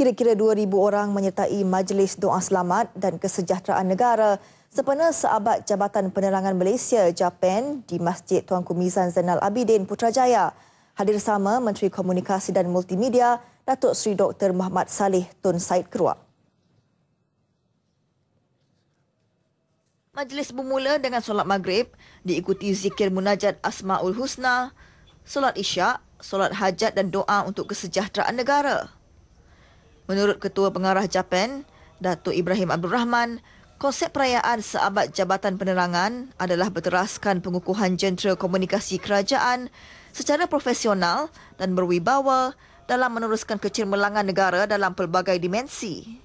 kira-kira 2,000 orang menyertai Majlis Doa Selamat dan Kesejahteraan Negara sempena seabad Jabatan Penerangan Malaysia Japan di Masjid Tuanku Mizan Zainal Abidin Putrajaya. Hadir sama Menteri Komunikasi dan Multimedia Datuk Seri Dr. Muhammad Saleh Tun Said Keruak. Majlis bermula dengan solat maghrib, diikuti zikir munajat Asma'ul Husna, solat isyak, solat hajat dan doa untuk kesejahteraan negara. Menurut Ketua Pengarah Japan, Datuk Ibrahim Abdul Rahman, konsep perayaan seabad Jabatan Penerangan adalah berteraskan pengukuhan jentera komunikasi kerajaan secara profesional dan berwibawa dalam meneruskan kecemerlangan negara dalam pelbagai dimensi.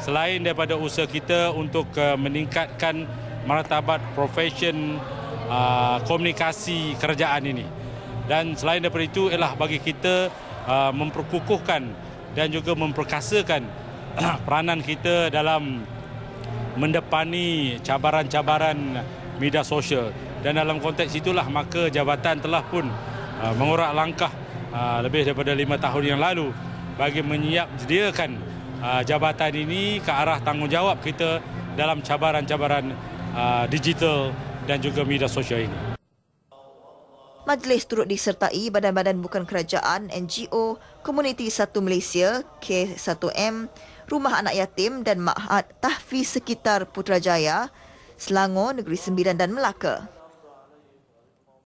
Selain daripada usaha kita untuk uh, meningkatkan martabat profesion uh, komunikasi kerajaan ini dan selain daripada itu ialah bagi kita Uh, memperkukuhkan dan juga memperkasakan peranan kita dalam mendepani cabaran-cabaran media sosial dan dalam konteks itulah maka jabatan telah pun uh, mengorak langkah uh, lebih daripada lima tahun yang lalu bagi menyiap sediakan jabatan ini ke arah tanggungjawab kita dalam cabaran-cabaran digital dan juga media sosial ini. Majlis turut disertai badan-badan bukan kerajaan, NGO, Komuniti Satu Malaysia, K1M, Rumah Anak Yatim dan Ma'had Tahfiz Sekitar Putrajaya, Selangor, Negeri Sembilan dan Melaka.